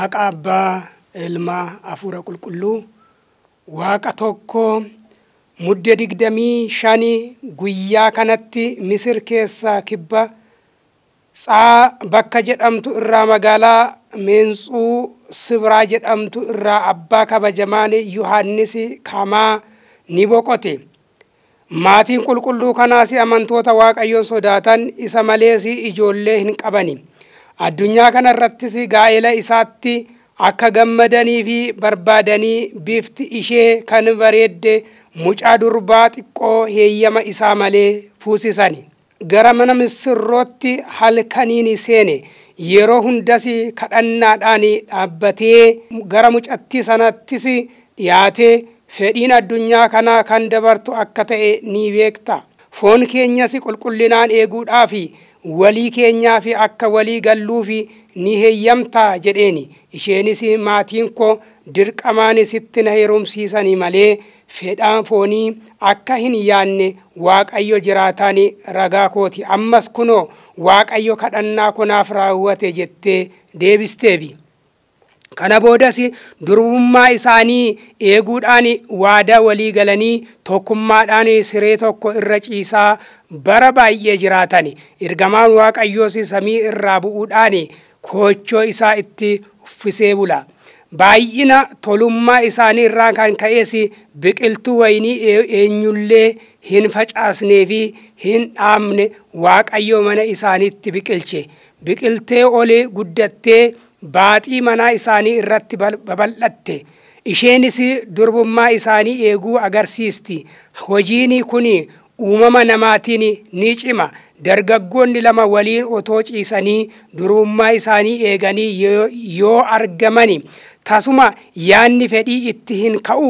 waaqa abbaa elmaa hafuura qulqulluu waaqa tokko mudde digdamii shani guyyaa kanatti misir keessaa kibba tsaa bakka jedhamtu irraa magaalaa miintsuu sibraa jedhamtu irraa abbaa kabajamaan yohannis kamaa ni boqote maatiin qulqulluu kanaas amantoota waaqayyoon sodaatan isa malees ijoollee hin qabani addunyaa kanarrattis gaa'ela isaatti akka gammadanii fi barbaadanii bifti ishee kan bareedde mucaa durbaa xiqqoo heeyyama isaa malee fuusisan. gara mana misirrootti halkaniin seene yeroo hundas kadhannaadhaan dhaabbatee gara mucattii sanattis dhiyaatee fedhiin addunyaa kanaa kan dabartu akka ta'e ni beekta foon keenyas qulqullinaan eeguudhaa fi walii keenyaaf akka walii galluuf ni heeyyamtaa jedheeni isheenis maatiin koo dirqamaan sitti na malee fedhaan foonii akka hin yaanne waaqayyo jiraataan ragaa kooti ammas kunoo waaqayyo kadhannaa konaaf raawwate jettee deebisteefi. Kana boodas durbummaa isaanii eeguudhaan waadaa walii galanii tokkummaadhaan siree tokko irra ciisaa bara baay'ee jiraatan. Ergamaan Waaqayyoos samii irraa bu'uudhaan koochoo isaa itti uffisee bula. Baay'ina tolummaa isaanii irraa kan ka'es biqiltuu waynii e-, eenyullee hin facaasnee fi hin dhaamne Waaqayyo mana isaaniitti biqilche. Biqiltee ol guddattee baaxii manaa isaanii irratti babal'atte isheenis durbummaa isaanii eeguu agarsiisti hojiin kun uumama namaatiin ni cima dargaggoonni lama waliin otoo ciisanii durbummaa isaanii eeganii yoo argamani tasuma yaanni fedhii itti hin ka'u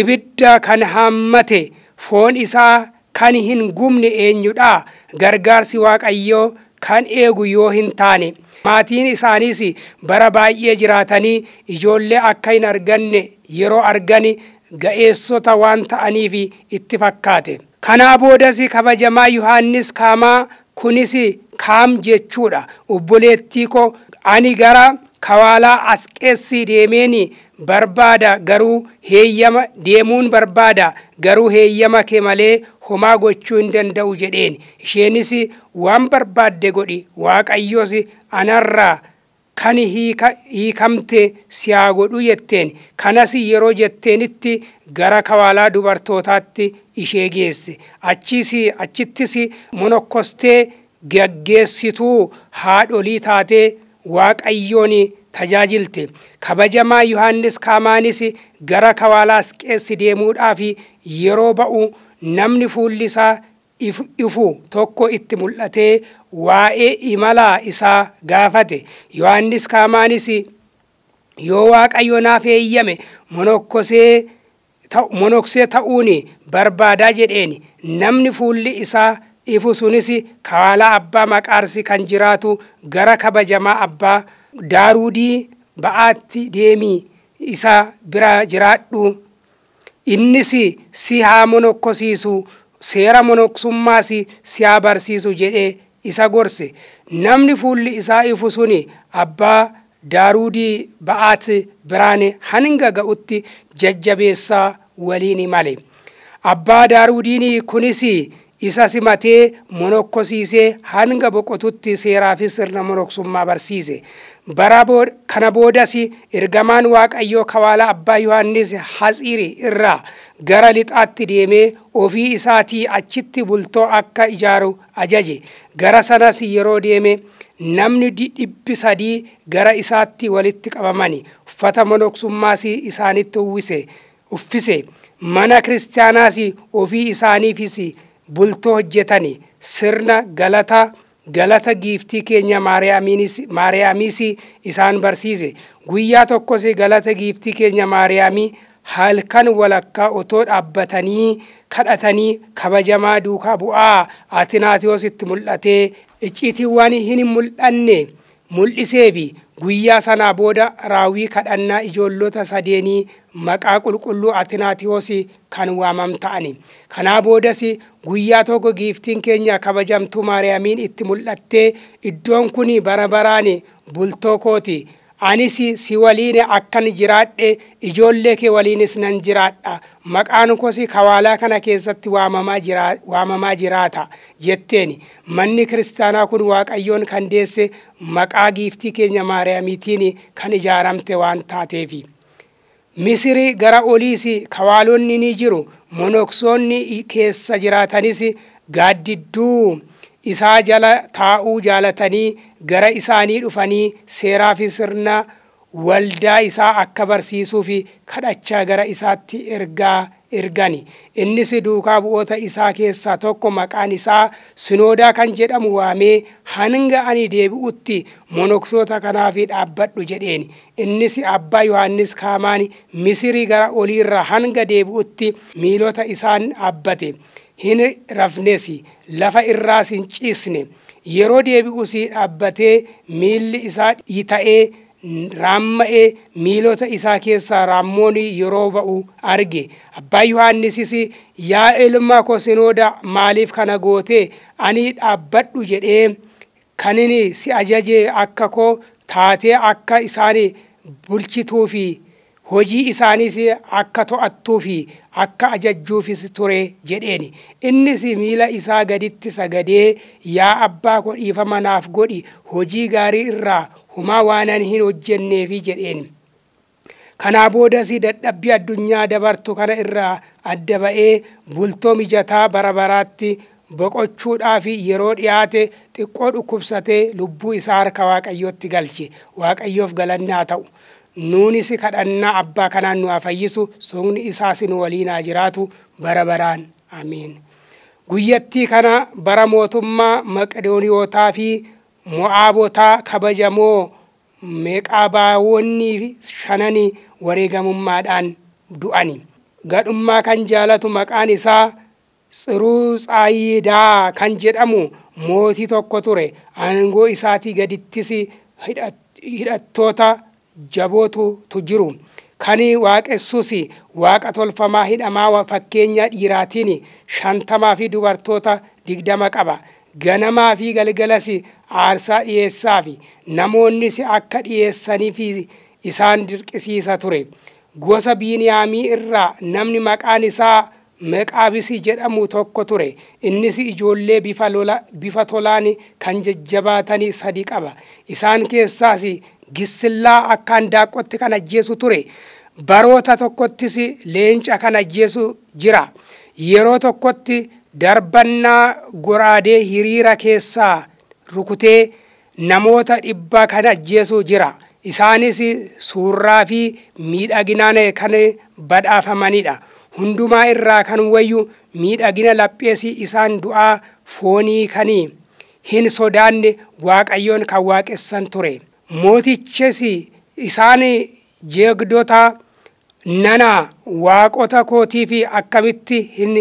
ibidda kan hammate foon isaa kan hin gumne eenyudha gargaarsi waaqayyoo kan eegu yoo hin taane maatiin isaaniis bara baay'ee jiraatanii ijoollee akka hin arganne yeroo argan ga'eessota waan ta'aniif itti fakkaate kanaa boodas kabajamaa yohannis kaamaa kunis kaam jechuudha obboleettii koo ani gara kawaalaa asqeessi deemeen barbaada garuu heeyyama deemuun barbaada garuu heeyyama kee malee homaa gochuu hin danda'u jedheen isheenis waan barbaadde godhi waaqayyos anarraa kan hiikamte siyaa godhu jetteen kanas yeroo jetteenitti gara kawaalaa dubartootaatti ishee geesse achittis monokkostee gaggeessituu haadholii taatee waaqayyoon tajaajilte kabajamaa yohannis kaamaanis gara kawaalaas qeessi deemuudhaaf yeroo ba'u namni fuulli isaa ifu tokko itti mul'atee waa'ee imalaa isaa gaafate yohaannis kaamaanis yoo waaqayyo naaf eeyyame monoksee ta'uun barbaadaa jedheen namni fuulli isaa ifu sunis kaala abbaa maqaarsi kan jiraatu gara kabajamaa abbaa daaruudii ba'aatti deemii isa bira jiraadhu innis si haa monokkosiisu seera monoksummaas si haa barsiisu jedhee isa gorse namni fuulli isaa ifu suni abbaa daaruudii ba'aatti biraan hanga ga'utti jajjabeessaa waliin male abbaa daaruudiin kunis isa simatee monokkosiisee hanga boqotutti seeraafis sirna monoksummaa barsiise bara kana boodas ergamaan waaqayyoo kawaala abbaa yohannis hatsiiri irraa gara lixaatti deemee ofii isaatii achitti bultoo akka ijaaru ajaje gara sanas yeroo deeme namni dhibbi sadii gara isaatti walitti qabaman uffata monoksummaas isaanitti uffise mana kiristaanaas ofii isaaniifis bultoo hojjetan sirna galataa galata giiftii keenya maariyaamiis isaan barsiise guyyaa tokkos galata giiftii keenya maariyaamii halkan walakkaa otoo dhaabbatanii kadhatanii kabajamaa duukaa bu'aa atinaatiyos itti mul'atee icciitiin waan hin mul'anne mul'iseefi guyyaa sanaa booda raawwii kadhannaa ijoollota sadeenii maqaa qulqulluu atinaatiyoos kan waamam ta'ani. Kanaa boodas guyyaa tokko giiftiin keenya kabajamtu maariyaamiin itti mul'attee iddoon kun bara baraan bultoo kooti. Anis si waliin akkan jiraadhe ijoollee kee waliinis nan jiraadha. Maqaan kosi kawaalaa kana keessatti waamamaa jiraata jetteen manni kiristaanaa kun waaqayyoon kan deesse maqaa giiftii keenya maariyaamiitiin kan ijaaramte waan taateefi. misiri gara oliisi kawaalonni ni jiru monoksoonni keessa jiraatanis gaaddidduu isaa jala taa'uu jaalatanii gara isaanii dhufanii seeraa fi sirna waldaa isaa akka barsiisuu fi kadhachaa gara isaatti ergaa ergani innis duukaa bu'oota isaa keessaa tokko maqaan isaa sinoodaa kan jedhamu waamee hanga ani deebi'utti monoksoota kanaa dhaabbadhu jedheen innis abbaa yohannis kaamaani misirii gara olii irraa hanga deebi'utti miilota isaan dhaabbate hin rafnes lafa irraas hin ciisne yeroo deebi'us dhaabbatee miilli isaa dhiita'ee. raamma'ee miilota isaa keessaa raammoon yeroo ba'u arge abbaa yohannisis yaa ilmaa kosinooda maaliif kana gootee ani dhaabbadhu jedhee kanin si ajaje akka koo taatee akka isaan bulchituufi hojii isaaniis akka to'attuu fi akka ajajjuufis ture jedheen innis miila isaa gaditti sagadee yaa abbaa ko manaaf godhi hojii gaarii irraa umaa waan ani hin hojjenneefi jedheen kanaa boodasii dadhabbii addunyaa dabartu kana irraa adda ba'ee bultoo mijataa bara baraatti boqochuudhaafi yeroo dhiyaate xiqqoo dhukkubsatee lubbuu isaa harka waaqayyootti galche waaqayyoof galannaa ta'u nuunis kadhannaa abbaa kanaan nu afayyisu sogni isaas nu waliin haa jiraatu bara baraan amiin guyyattii kana bara mootummaa maqedooniyootaafi fi mo'aabotaa kabajamoo meeqaabaawonni shanan wareegamummaadhaan du'ani gadhummaa kan jaalatu maqaan isaa tsiruu Tsayidaa kan jedhamu mootii tokko ture aangoo isaatii gadittis hidhattoota jabootu jiru kan waaqessus waaqa tolfamaa hidhamaa fakkeenya dhiiraatiin shantamaa fi dubartoota digdama qaba ganamaa fi galgalas aarsaa dhiyeessaa namoonnis akka dhiyeessaniif isaan dirqisiisa ture gosa biniyaamii irraa namni maqaan isaa meeqaabisi jedhamu tokko ture innis ijoollee bifa tolaan kan jajjabaatanii sadi qaba isaan keessaas gisillaa akka handaaqqotti kan ajjeesu ture baroota tokkottis leenca kan ajjeesu jira yeroo tokkotti darbannaa goraadee hiriira keessaa rukutee namoota dhibba kan ajjeesu jira isaanis suurraa fi miidhaginaan kan badhaafamanidha hundumaa irraa kan wayyuu miidhagina lapheesii isaan du'aa foonii kanii hin sodaanne waaqayyoon kan waaqessan ture mootichis isaan jeegdota nanaa waaqota kootii fi akkamitti hin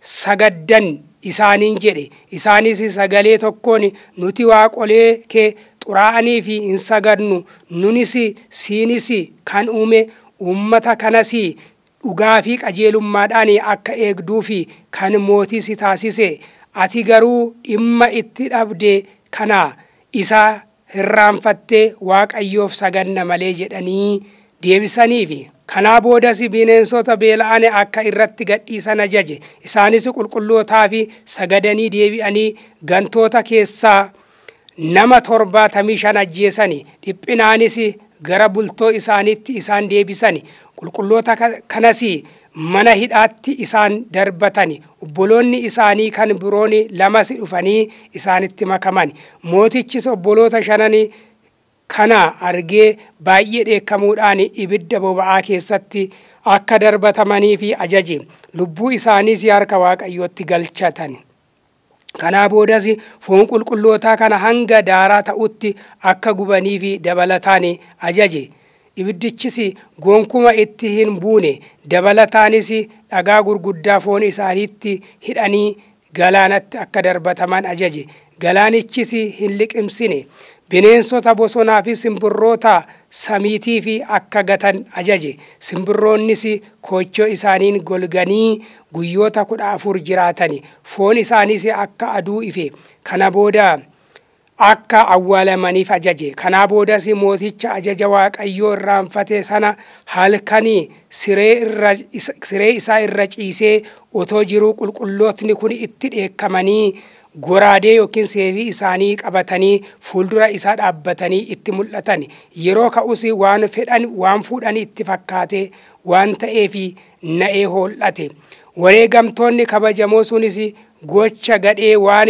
sagaddan isaaniin jedhe isaanis sagalee tokkoon nuti waaqolee kee xuraa'anii fi hin sagadnu nunis siinis kan uume uummata kanas dhugaa fi qajeelummaadhaan akka eegduu fi kan mootis taasise ati garuu dhimma itti dhabde kana isa hirraanfattee waaqayyoof sagadna malee jedhanii deebisaniif Kanaa boodas bineensota beela'an akka irratti gadhiisan ajaje isaanis qulqullootaa fi sagadanii deebi'anii gantoota keessaa nama torbaatamii shan ajjeesan dhiphinaanis gara bultoo isaaniitti isaan deebisan qulqulloota kanas mana hidhaatti isaan darbatan obboloonni isaanii kan biroon lamas dhufanii isaanitti makaman mootichis obboloota shananii kana argee baay'ee dheekkamuudhaan ibidda boba'aa keessatti akka darbatamanii fi ajaje lubbuu isaaniis harka waaqayyootti galchatan kanaa boodas foon qulqullootaa kana hanga daaraa ta'utti akka gubanii fi dabalataan ajaje ibiddichis gonkuma itti hin buune dabalataanis dhagaa gurguddaa foon isaaniitti hidhanii galaanatti akka darbataman ajaje galaanichis hin liqimsine bineensota bosonaa fi simbirroota samiitii fi akka gatan ajaje simbirroonnis koochoo isaaniin golganii guyyoota kudha afur jiraatan foon isaaniis akka aduu ife kana booda akka awwaalamaniif ajaje kana boodas mooticha ajaja waaqayyoo irraanfate sana halkanii siree isaa irra ciisee otoo jiruu qulqullootni kun itti dheekkamanii goraadee yookiin seefii isaanii qabatanii fuuldura isaa dhaabbatanii itti mul'atan yeroo ka'us waan fedhan waan fuudhan itti fakkaate waan ta'eefi na'ee hool'ate wareegamtoonni gamtoonni kabajamoo sunis gocha gadhee waan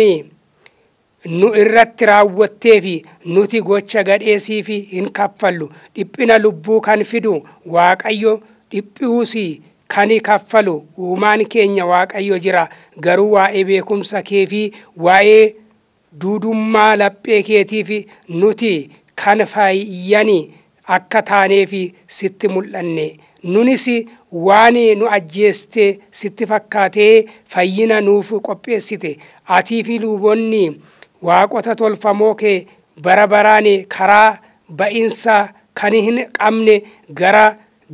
nu irratti raawwatteefi nuti gocha gadheesiifi hin kaffallu dhiphina lubbuu kan fidu waaqayyo dhiphi'us. kani kaffalu uumaan keenya waaqayyo jira garuu waa'ee beekumsa kee fi waa'ee duudummaa laphee keetiif nuti kan faayyanii akka taaneef sitti mul'anne nunis waan nu ajjeeste sitti fakkaatee fayyina nuuf qopheessite atiifi lubonni luboonni waaqota tolfamoo kee bara baraan karaa ba'insa kan hin qabne gara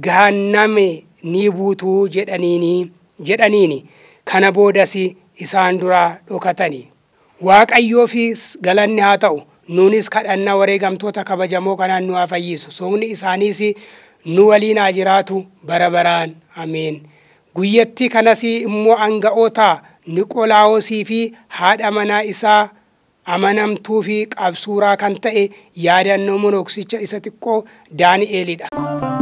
gaanname ni buutuu jedhaniini kana boodas isaan duraa dhokatani. fi galanni haa ta'u nuunis kadhannaa wareegamtoota kabajamoo kanaan nu haa fayyisu soogni isaaniis nu waliin haa jiraatu bara baraan ameen. Guyyattii kanas immoo anga'oota Niqolaawosii fi haadha manaa isaa amanamtuu fi qabsuuraa kan ta'e yaadannoo monooksicha isa xiqqoo daani'elidha.